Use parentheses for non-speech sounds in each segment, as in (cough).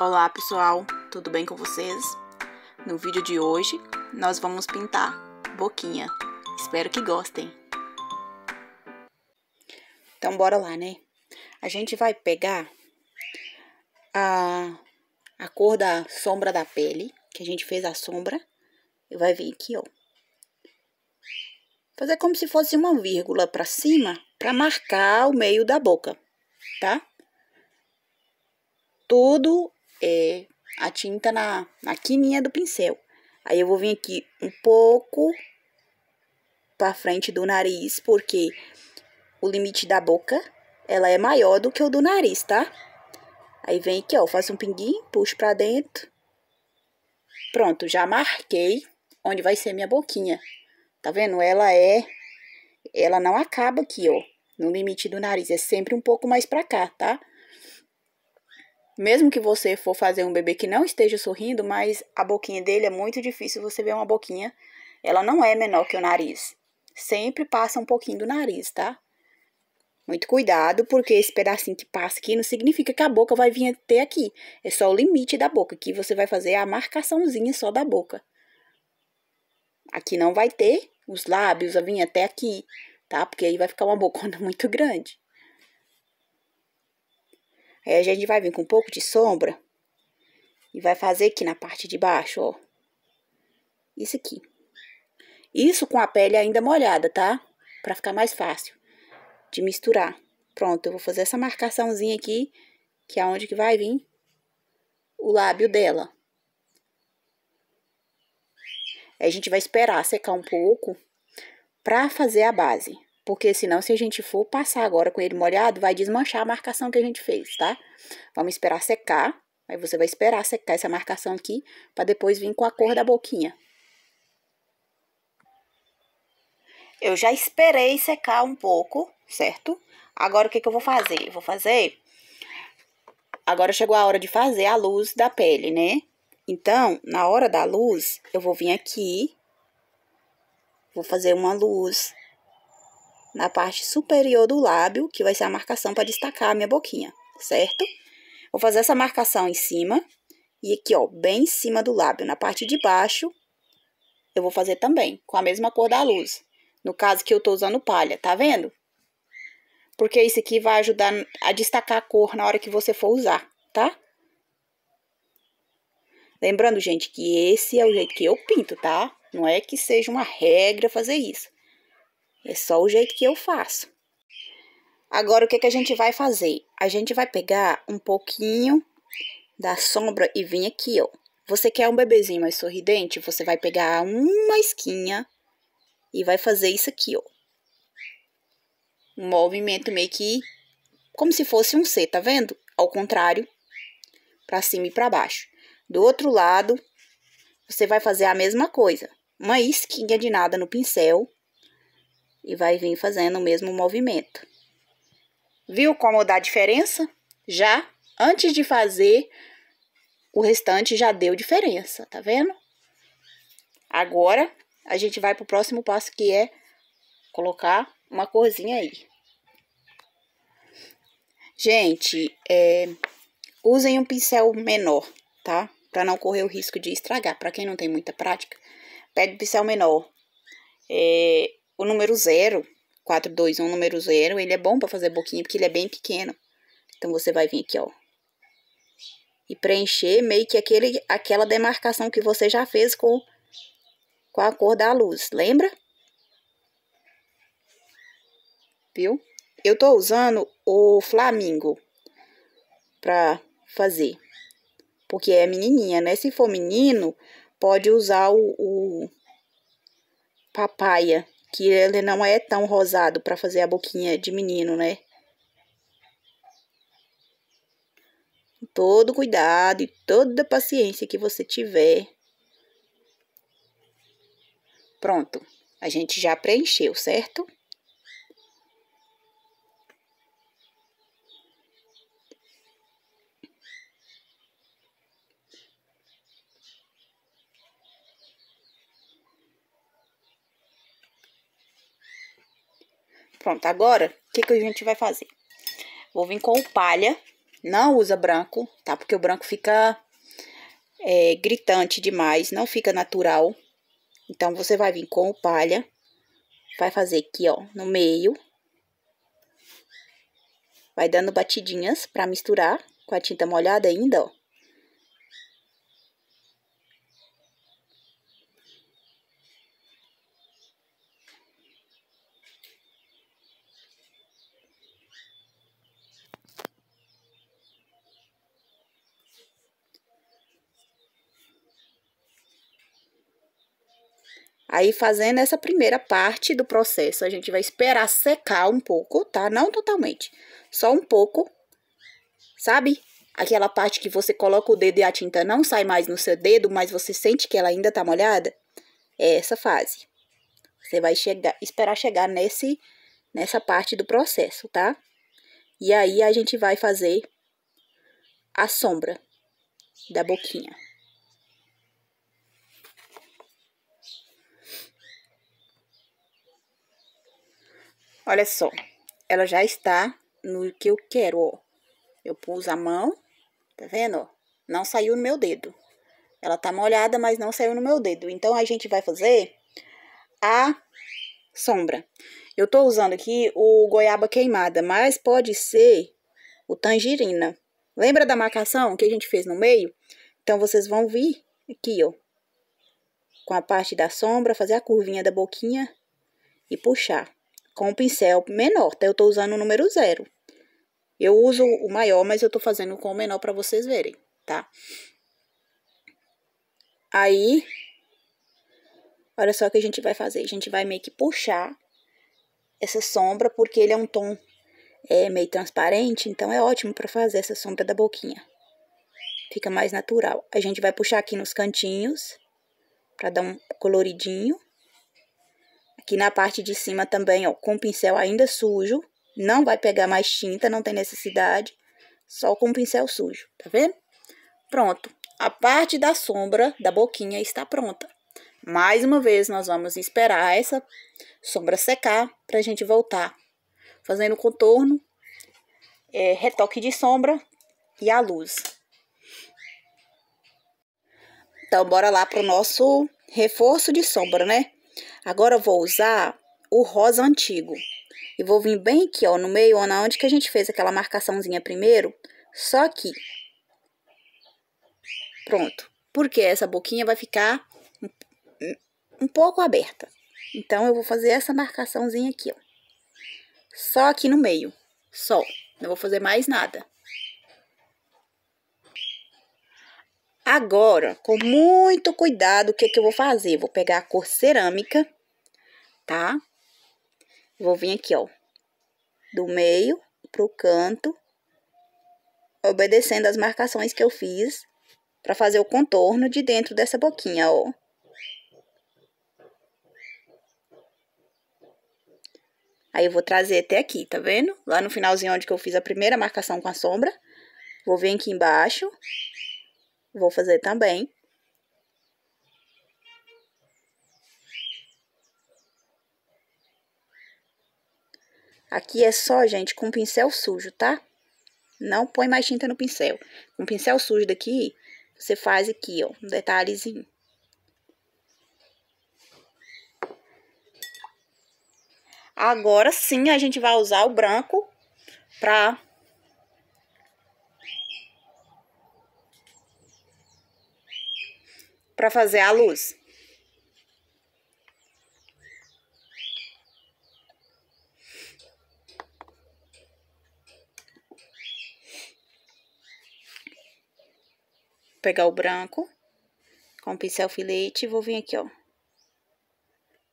Olá pessoal, tudo bem com vocês? No vídeo de hoje nós vamos pintar boquinha. Espero que gostem. Então bora lá, né? A gente vai pegar a, a cor da sombra da pele, que a gente fez a sombra, e vai vir aqui, ó. Fazer como se fosse uma vírgula pra cima, pra marcar o meio da boca, tá? Tudo é, a tinta na, na quininha do pincel. Aí eu vou vir aqui um pouco pra frente do nariz, porque o limite da boca, ela é maior do que o do nariz, tá? Aí vem aqui, ó, faço um pinguinho, puxo pra dentro. Pronto, já marquei onde vai ser minha boquinha. Tá vendo? Ela é... Ela não acaba aqui, ó, no limite do nariz. É sempre um pouco mais pra cá, tá? Tá? Mesmo que você for fazer um bebê que não esteja sorrindo, mas a boquinha dele é muito difícil você ver uma boquinha. Ela não é menor que o nariz. Sempre passa um pouquinho do nariz, tá? Muito cuidado, porque esse pedacinho que passa aqui não significa que a boca vai vir até aqui. É só o limite da boca, que você vai fazer a marcaçãozinha só da boca. Aqui não vai ter os lábios, a vir até aqui, tá? Porque aí vai ficar uma bocona (laughs) muito grande. Aí a gente vai vir com um pouco de sombra e vai fazer aqui na parte de baixo, ó. Isso aqui. Isso com a pele ainda molhada, tá? Pra ficar mais fácil de misturar. Pronto, eu vou fazer essa marcaçãozinha aqui, que é onde que vai vir o lábio dela. Aí a gente vai esperar secar um pouco pra fazer a base. Porque senão, se a gente for passar agora com ele molhado, vai desmanchar a marcação que a gente fez, tá? Vamos esperar secar. Aí você vai esperar secar essa marcação aqui, para depois vir com a cor da boquinha. Eu já esperei secar um pouco, certo? Agora, o que, que eu vou fazer? Eu vou fazer... Agora chegou a hora de fazer a luz da pele, né? Então, na hora da luz, eu vou vir aqui, vou fazer uma luz na parte superior do lábio, que vai ser a marcação para destacar a minha boquinha, certo? Vou fazer essa marcação em cima e aqui, ó, bem em cima do lábio, na parte de baixo, eu vou fazer também, com a mesma cor da luz. No caso que eu tô usando palha, tá vendo? Porque isso aqui vai ajudar a destacar a cor na hora que você for usar, tá? Lembrando, gente, que esse é o jeito que eu pinto, tá? Não é que seja uma regra fazer isso. É só o jeito que eu faço. Agora, o que, que a gente vai fazer? A gente vai pegar um pouquinho da sombra e vir aqui, ó. Você quer um bebezinho mais sorridente? Você vai pegar uma esquinha e vai fazer isso aqui, ó. Um movimento meio que como se fosse um C, tá vendo? Ao contrário, para cima e para baixo. Do outro lado, você vai fazer a mesma coisa. Uma esquinha de nada no pincel e vai vir fazendo o mesmo movimento. Viu como dá diferença? Já antes de fazer, o restante já deu diferença, tá vendo? Agora, a gente vai pro próximo passo, que é colocar uma corzinha aí. Gente, é, usem um pincel menor, tá? Pra não correr o risco de estragar. Pra quem não tem muita prática, pega um pincel menor. É, o número 0, 4, 2, 1, número 0, ele é bom para fazer boquinha, porque ele é bem pequeno. Então, você vai vir aqui, ó. E preencher meio que aquele, aquela demarcação que você já fez com, com a cor da luz, lembra? Viu? Eu tô usando o flamingo pra fazer. Porque é menininha, né? Se for menino, pode usar o, o papaya que ele não é tão rosado para fazer a boquinha de menino, né? Todo cuidado e toda paciência que você tiver. Pronto, a gente já preencheu, certo? Pronto, agora, o que, que a gente vai fazer? Vou vir com o palha, não usa branco, tá? Porque o branco fica é, gritante demais, não fica natural. Então, você vai vir com o palha, vai fazer aqui, ó, no meio. Vai dando batidinhas pra misturar com a tinta molhada ainda, ó. Aí, fazendo essa primeira parte do processo, a gente vai esperar secar um pouco, tá? Não totalmente, só um pouco, sabe? Aquela parte que você coloca o dedo e a tinta não sai mais no seu dedo, mas você sente que ela ainda tá molhada. É essa fase. Você vai chegar, esperar chegar nesse, nessa parte do processo, tá? E aí, a gente vai fazer a sombra da boquinha. Olha só, ela já está no que eu quero, ó. Eu pus a mão, tá vendo, ó? Não saiu no meu dedo. Ela tá molhada, mas não saiu no meu dedo. Então, a gente vai fazer a sombra. Eu tô usando aqui o goiaba queimada, mas pode ser o tangerina. Lembra da marcação que a gente fez no meio? Então, vocês vão vir aqui, ó, com a parte da sombra, fazer a curvinha da boquinha e puxar com o pincel menor, tá? Eu estou usando o número zero. Eu uso o maior, mas eu estou fazendo com o menor para vocês verem, tá? Aí, olha só o que a gente vai fazer. A gente vai meio que puxar essa sombra, porque ele é um tom é, meio transparente, então é ótimo para fazer essa sombra da boquinha. Fica mais natural. A gente vai puxar aqui nos cantinhos, para dar um coloridinho. Aqui na parte de cima também, ó, com o pincel ainda sujo. Não vai pegar mais tinta, não tem necessidade. Só com o pincel sujo, tá vendo? Pronto. A parte da sombra da boquinha está pronta. Mais uma vez, nós vamos esperar essa sombra secar para a gente voltar. Fazendo contorno, é, retoque de sombra e a luz. Então, bora lá pro nosso reforço de sombra, né? Agora eu vou usar o rosa antigo. E vou vir bem aqui, ó, no meio, onde que a gente fez aquela marcaçãozinha primeiro, só aqui. Pronto. Porque essa boquinha vai ficar um, um pouco aberta. Então, eu vou fazer essa marcaçãozinha aqui, ó. Só aqui no meio. Só. Não vou fazer mais nada. Agora, com muito cuidado, o que, que eu vou fazer? Vou pegar a cor cerâmica tá? Vou vir aqui, ó, do meio pro canto, obedecendo as marcações que eu fiz para fazer o contorno de dentro dessa boquinha, ó. Aí, eu vou trazer até aqui, tá vendo? Lá no finalzinho onde que eu fiz a primeira marcação com a sombra. Vou vir aqui embaixo. Vou fazer também. Aqui é só, gente, com pincel sujo, tá? Não põe mais tinta no pincel. Com pincel sujo daqui, você faz aqui, ó, um detalhezinho. Agora sim, a gente vai usar o branco pra para fazer a luz. pegar o branco com o pincel filete e vou vir aqui, ó.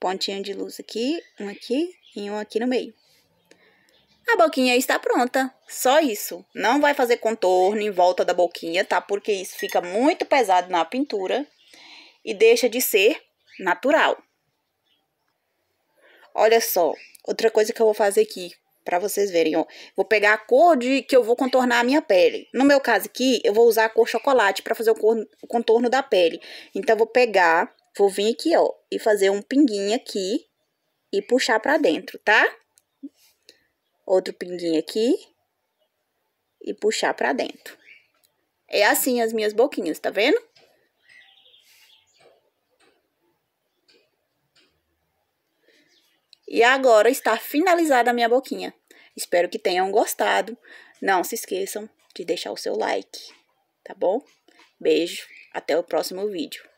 Pontinho de luz aqui, um aqui e um aqui no meio. A boquinha está pronta, só isso. Não vai fazer contorno em volta da boquinha, tá? Porque isso fica muito pesado na pintura e deixa de ser natural. Olha só, outra coisa que eu vou fazer aqui para vocês verem, ó. Vou pegar a cor de que eu vou contornar a minha pele. No meu caso aqui, eu vou usar a cor chocolate para fazer o, cor, o contorno da pele. Então, eu vou pegar, vou vir aqui, ó, e fazer um pinguinho aqui e puxar para dentro, tá? Outro pinguinho aqui e puxar para dentro. É assim as minhas boquinhas, tá vendo? E agora está finalizada a minha boquinha. Espero que tenham gostado. Não se esqueçam de deixar o seu like, tá bom? Beijo, até o próximo vídeo.